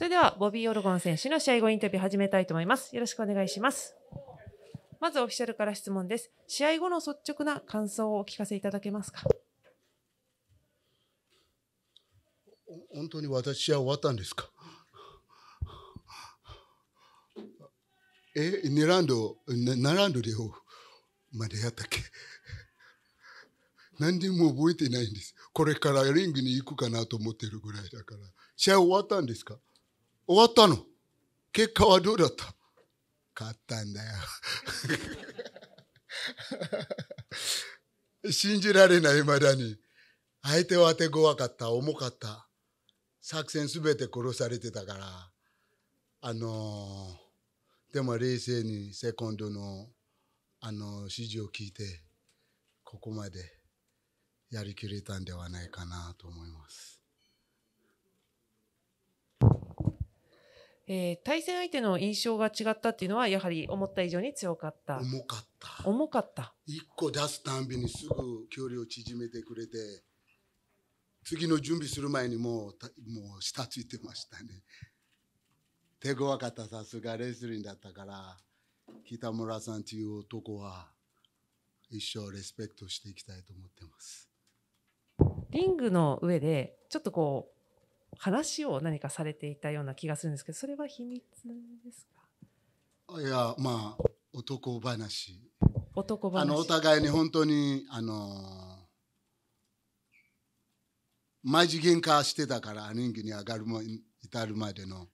それでは、ボビー・オルゴン選手の試合後インタビュー始めたいと思います。よろしくお願いします。まずオフィシャルから質問です。試合後の率直な感想をお聞かせいただけますか。本当に私は終わったんですか。え、ネランド、ナランドでまでやったっけ。何にも覚えてないんです。これからリングに行くかなと思ってるぐらいだから。試合終わったんですか終わったの。結果はどうだった勝ったんだよ。信じられない、未だに。相手は手強かった、重かった。作戦すべて殺されてたから。あのー、でも冷静にセコンドの、あのー、指示を聞いて、ここまでやりきれたんではないかなと思います。えー、対戦相手の印象が違ったっていうのは、やはり思った以上に強かった。重かった。重かった。1個出すたんびにすぐ距離を縮めてくれて、次の準備する前にもう、もう下ついてましたね。手強かった、さすがレスリンだったから、北村さんという男は、一生リスペクトしていきたいと思ってます。リングの上で、ちょっとこう、話を何かされていたような気がするんですけどそれは秘密ですかいやまあ男話男話あのお互いに本当にあの毎時喧嘩してたから人気に上がるも至るまでの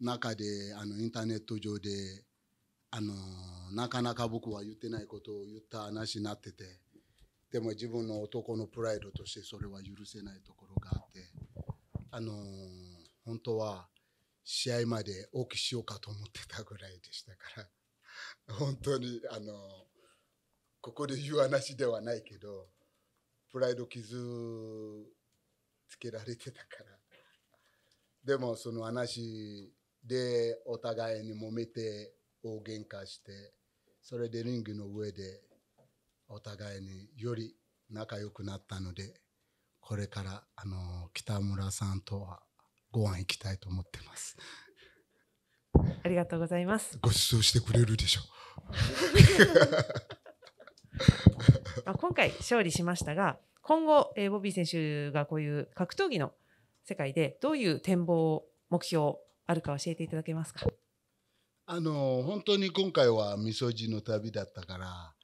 中であのインターネット上であのなかなか僕は言ってないことを言った話になっててでも自分の男のプライドとしてそれは許せないところがあってあの本当は試合まで大きくしようかと思ってたぐらいでしたから 本当にあのここで言う話ではないけどプライド傷つけられてたからでもその話でお互いに揉めて大喧嘩してそれでリングの上でお互いにより仲良くなったのでこれから、あの、北村さんとはご飯行きたいと思ってます。ありがとうございます。ご馳走してくれるでしょう。まあ今回勝利しましたが、今後、えー、ボビー選手がこういう格闘技の世界でどういう展望、目標あるか教えていただけますか。あの本当に今回はみそじの旅だったから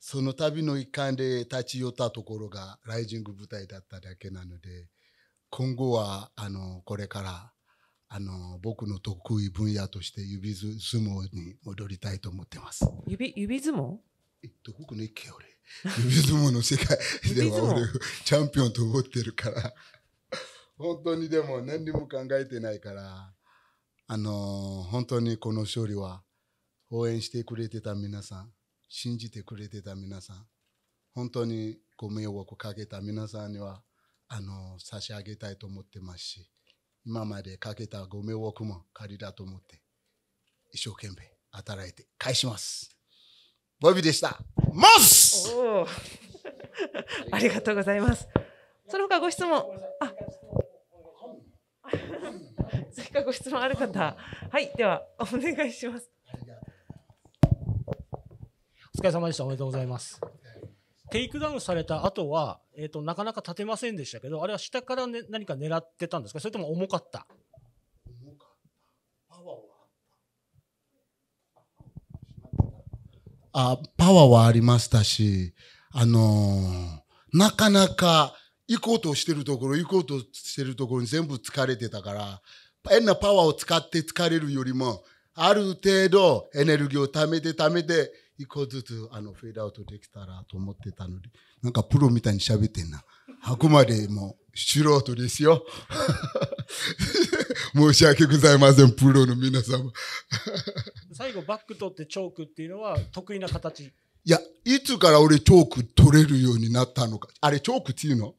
その旅の一環で立ち寄ったところがライジング舞台だっただけなので今後はあのこれからあの僕の得意分野として指相撲に戻りたいと思ってます。指指相撲えっと、僕ね、け俺、指相撲の世界では俺、チャンピオンと思ってるから、本当にでも何にも考えてないから、あのー、本当にこの勝利は応援してくれてた皆さん、信じてくれてた皆さん、本当にご迷惑かけた皆さんには、あの、差し上げたいと思ってますし、今までかけたご迷惑も借りだと思って、一生懸命働いて返します。ボビーでした。モス ありがとうございます。その他ご質問。あ追加 ご質問ある方。はい、では、お願いします。れ様でした。おめでとうございます。テイクダウンされた後は、えっ、ー、と、なかなか立てませんでしたけど、あれは下から、ね、何か狙ってたんですかそれとも重かった重かった。パワーはあった。あ、パワーはありましたし、あのー、なかなか行こうとしてるところ、行こうとしてるところに全部疲れてたから、変なパワーを使って疲れるよりも、ある程度エネルギーを貯めて貯めて、一個ずつあのフェードアウトできたらと思ってたので、なんかプロみたいに喋ってんな。あくまでも素人ですよ。申し訳ございません、プロの皆様。最後、バック取ってチョークっていうのは得意な形いや、いつから俺チョーク取れるようになったのか。あれ、チョークっていうの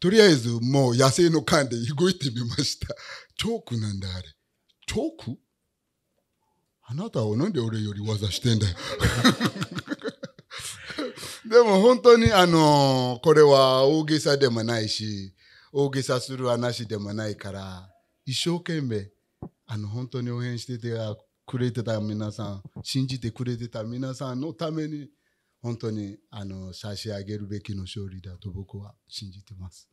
とりあえずもう野生の間で動いてみました。チョークなんだ、あれ。チョークあなたはなんで俺より技してんだよ。でも本当にあのこれは大げさでもないし、大げさする話でもないから、一生懸命、あの本当に応援しててくれてた皆さん、信じてくれてた皆さんのために、本当にあの差し上げるべきの勝利だと僕は信じてます。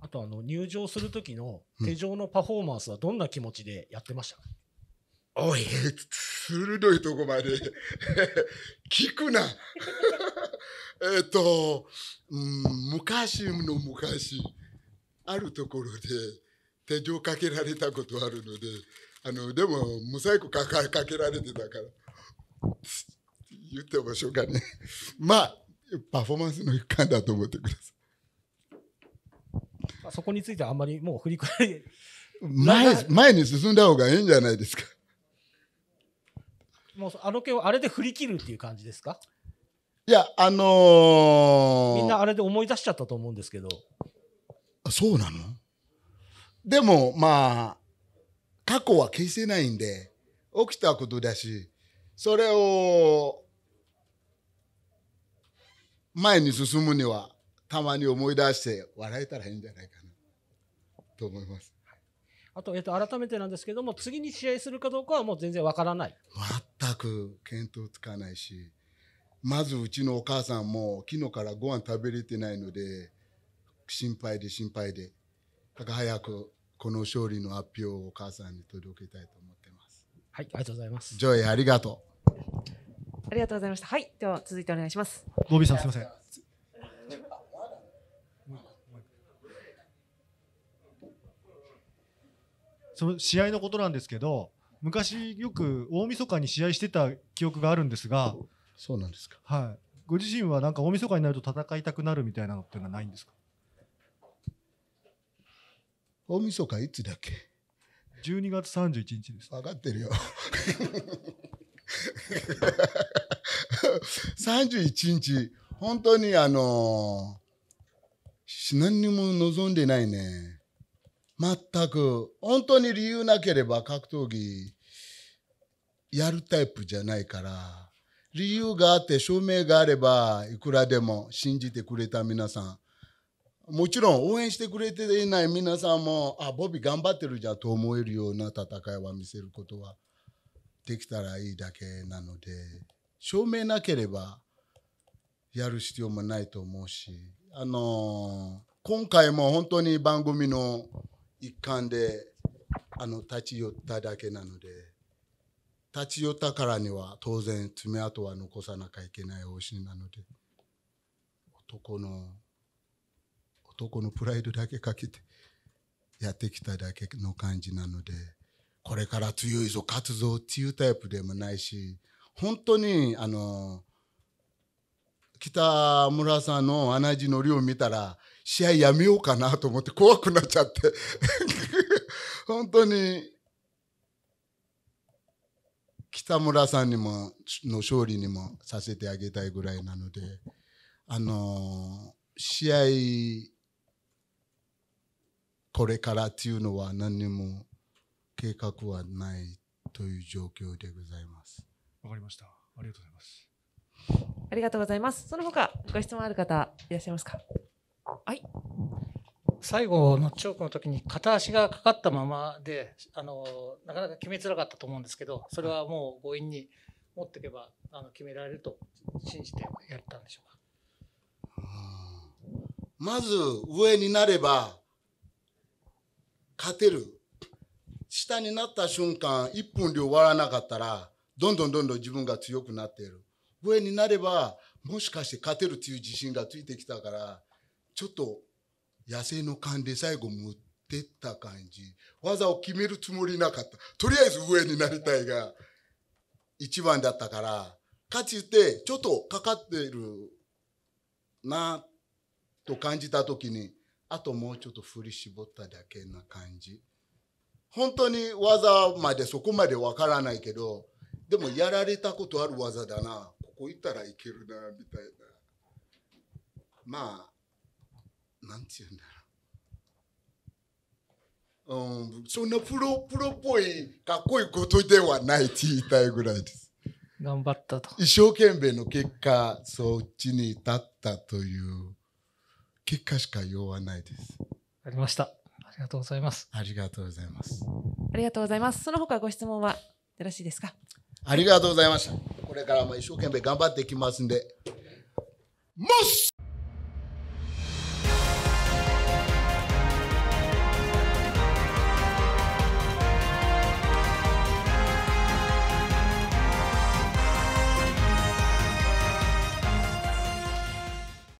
あとあの入場する時の手錠のパフォーマンスはどんな気持ちでやってました、うんおい、鋭いとこまで 聞くな えっと、うん、昔の昔、あるところで手錠かけられたことあるので、あの、でも、無細工かかかけられてたから、言ってましょうかね。まあ、パフォーマンスの一環だと思ってください。そこについてはあんまりもう振り返り前前に進んだ方がいいんじゃないですか。もうあのケをあれで振り切るっていう感じですかいや、あのー、みんなあれで思い出しちゃったと思うんですけど。そうなのでも、まあ、過去は消せないんで、起きたことだし、それを、前に進むには、たまに思い出して笑えたらいいんじゃないかな、と思います。あと、えっと、改めてなんですけども、次に試合するかどうかはもう全然わからない。全く見当つかないし、まずうちのお母さんも昨日からご飯食べれてないので、心配で心配で、だから早くこの勝利の発表をお母さんに届けたいと思ってます。はい、ありがとうございます。ジョイ、ありがとう。ありがとうございました。はい、では続いてお願いします。ボビさん、すみません。その試合のことなんですけど昔よく大晦日に試合してた記憶があるんですがそうなんですか、はい、ご自身はなんか大晦日になると戦いたくなるみたいなのってのはないんですか大晦日いつだっけ十二月三十一日です分かってるよ 三十一日本当にあのー、何にも望んでないね全く、本当に理由なければ格闘技やるタイプじゃないから、理由があって証明があれば、いくらでも信じてくれた皆さん、もちろん応援してくれていない皆さんも、あ、ボビー頑張ってるじゃんと思えるような戦いは見せることはできたらいいだけなので、証明なければやる必要もないと思うし、あの今回も本当に番組の一環であの立ち寄っただけなので立ち寄ったからには当然爪痕は残さなきゃいけない方針なので男の男のプライドだけかけてやってきただけの感じなのでこれから強いぞ勝つぞっていうタイプでもないし本当にあの北村さんの同じジの量見たら試合やめようかなと思って怖くなっちゃって 本当に北村さんにもの勝利にもさせてあげたいぐらいなのであの試合これからっていうのは何にも計画はないという状況でございます。わかりました。ありがとうございます。ありがとうございます。その他ご質問ある方いらっしゃいますか。はい、最後のチョークの時に片足がかかったままであのなかなか決めづらかったと思うんですけどそれはもう強引に持っていけばあの決められると信じてやったんでしょうかまず上になれば勝てる下になった瞬間1分で終わらなかったらどんどんどんどん自分が強くなっている上になればもしかして勝てるという自信がついてきたからちょっと野生の勘で最後持ってった感じ技を決めるつもりなかったとりあえず上になりたいが一番だったからかつてちょっとかかってるなと感じた時にあともうちょっと振り絞っただけな感じ本当に技までそこまでわからないけどでもやられたことある技だなここ行ったらいけるなみたいなまあなんて言うんだろう、うん、そんなプロプロっぽいかっこいいことではないって言いたいぐらいです。頑張ったと。一生懸命の結果、そっちに至ったという結果しか言わないです。ありました。ありがとうございます。ありがとうございます。ありがとうございます。その他ご質問はよろしいですか。ありがとうございました。これからも一生懸命頑張っていきますんで。もし